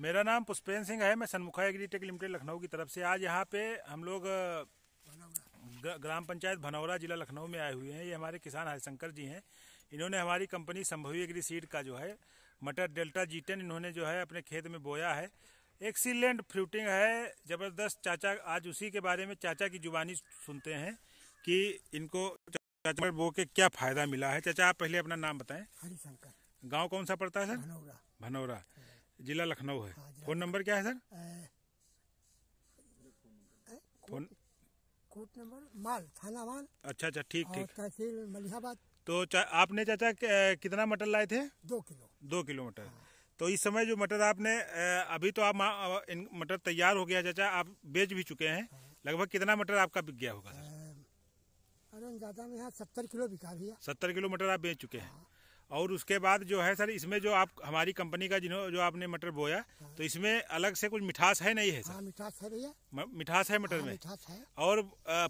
मेरा नाम पुष्पेंद्र सिंह है मैं एग्री एग्रीटेक लिमिटेड लखनऊ की तरफ से आज यहाँ पे हम लोग ग्राम पंचायत भनौरा जिला लखनऊ में आए हुए हैं ये हमारे किसान हरिशंकर जी हैं इन्होंने हमारी कंपनी संभवी एग्री सीड का जो है मटर डेल्टा जीटन इन्होंने जो है अपने खेत में बोया है एक्सीलेंट फ्रूटिंग है ज़बरदस्त चाचा आज उसी के बारे में चाचा की जुबानी सुनते हैं कि इनको चाचा बो के क्या फ़ायदा मिला है चाचा आप पहले अपना नाम बताएं हरिशंकर गांव कौन सा पड़ता है सर भनौरा भनौरा जिला लखनऊ है हाँ, फोन नंबर क्या है सर फोन कोट नंबर माल थाना माल अच्छा अच्छा ठीक ठीक तहसील मलिहाबाद तो चा, आपने चाचा कितना मटर लाए थे दो किलो दो किलो मटर हाँ। तो इस समय जो मटर आपने अभी तो आप मटर तैयार हो गया चाचा आप बेच भी चुके हैं हाँ। लगभग कितना मटर आपका बिक गया होगा सर अरे ज्यादा में यहाँ सत्तर किलो बिका भैया सत्तर किलो मटर आप बेच चुके हैं हाँ। और उसके बाद जो है सर इसमें जो आप हमारी कंपनी का जिन्हों जो आपने मटर बोया हाँ। तो इसमें अलग से कुछ मिठास है नहीं है सर हाँ, मिठास है भैया मिठास है मटर हाँ, में मिठास है और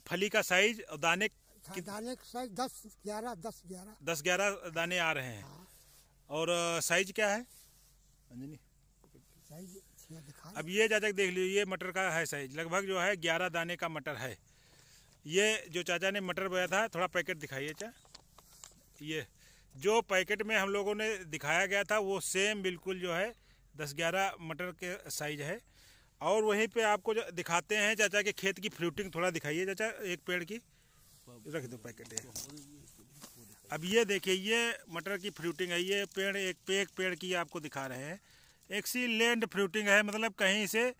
फली का साइज और दाने हाँ, दाने का साइज दस ग्यारह दस ग्यारह दस ग्यारह दाने आ रहे हैं हाँ। और साइज क्या है अब ये चाचा देख लीजिए ये मटर का है साइज लगभग जो है ग्यारह दाने का मटर है ये जो चाचा ने मटर बोया था थोड़ा पैकेट दिखाइए चा ये जो पैकेट में हम लोगों ने दिखाया गया था वो सेम बिल्कुल जो है दस ग्यारह मटर के साइज है और वहीं पे आपको जो दिखाते हैं चाचा के खेत की फ्रूटिंग थोड़ा दिखाइए चाचा एक पेड़ की रख दो पैकेट अब ये देखिए ये मटर की फ्रूटिंग है ये पेड़ एक पे एक पेड़ की आपको दिखा रहे हैं एक्सीलेंट फ्रूटिंग है मतलब कहीं से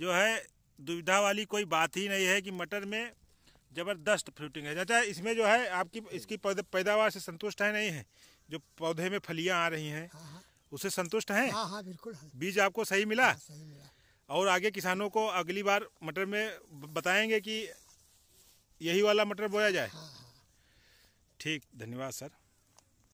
जो है दुविधा वाली कोई बात ही नहीं है कि मटर में ज़बरदस्त फ्रूटिंग है चाचा इसमें जो है आपकी इसकी पैदावार से संतुष्ट है नहीं है जो पौधे में फलियाँ आ रही हैं हाँ, हाँ। उसे संतुष्ट हैं हाँ, बिल्कुल बीज आपको सही मिला सही मिला और आगे किसानों को अगली बार मटर में बताएंगे कि यही वाला मटर बोया जाए ठीक धन्यवाद सर